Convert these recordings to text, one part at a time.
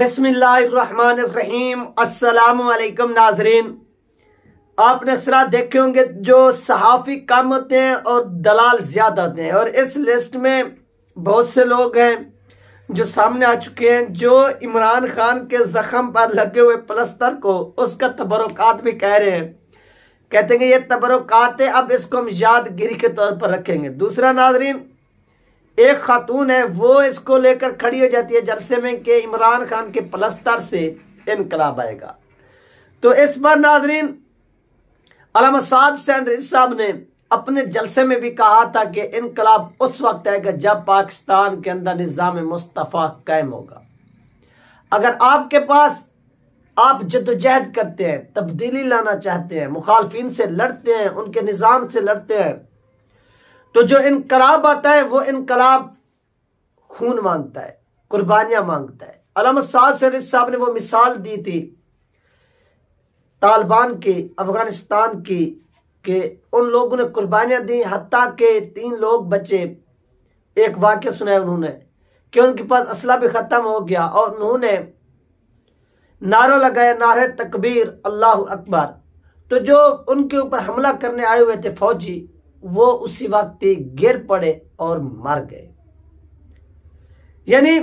बसमीम अलकम नाजरीन आपने अक्सरा देखे होंगे जो सहाफ़ी कम होते हैं और दलाल ज़्यादा होते हैं और इस लिस्ट में बहुत से लोग हैं जो सामने आ चुके हैं जो इमरान खान के ज़ख़म पर लगे हुए प्लस्तर को उसका तबरक़ात भी कह रहे हैं कहते हैं कि ये तबरक़ात है अब इसको हम यादगिरी के तौर पर रखेंगे दूसरा नाजरीन एक खातून है वो इसको लेकर खड़ी हो जाती है जलसे में कि इमरान खान के पलस्तर से इनकलाब आएगा तो इस पर नाजरीन अलमसाद सैन साहब ने अपने जलसे में भी कहा था कि इनकलाब उस वक्त आएगा जब पाकिस्तान के अंदर निज़ाम मुस्तफ़ा कायम होगा अगर आपके पास आप जदोजहद करते हैं तब्दीली लाना चाहते हैं मुखालफिन से लड़ते हैं उनके निज़ाम से लड़ते हैं तो जो इनकलाब आता है वो इनकलाब खून मांगता है कुर्बानियां मांगता है अलमद साद साहब ने वो मिसाल दी थी तालिबान के अफगानिस्तान की के उन लोगों ने कुर्बानियां दी हती के तीन लोग बचे एक वाक्य सुनाया उन्होंने कि उनके पास असला भी ख़त्म हो गया और उन्होंने नारा लगाया नारे तकबीर अल्लाह अकबर तो जो उनके ऊपर हमला करने आए हुए थे फौजी वो उसी वक्त गिर पड़े और मर गए यानी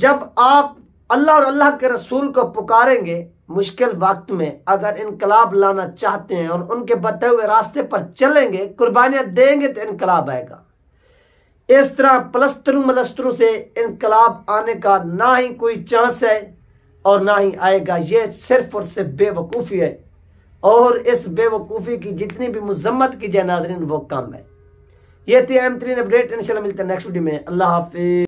जब आप अल्लाह और अल्लाह के रसूल को पुकारेंगे मुश्किल वक्त में अगर इनकलाब लाना चाहते हैं और उनके बताए हुए रास्ते पर चलेंगे कुर्बानियां देंगे तो इनकलाब आएगा इस तरह पलस्तरों मलस्तरों से इनकलाब आने का ना ही कोई चांस है और ना ही आएगा ये सिर्फ और सिर्फ बेवकूफ़ी है और इस बेवकूफ़ी की जितनी भी मजम्मत की जाए नादरीन वो कम है ये थी अहम तरीन अपडेट इनशाला मिलते हैं नेक्स्ट वीडियो में अल्लाह हाफिज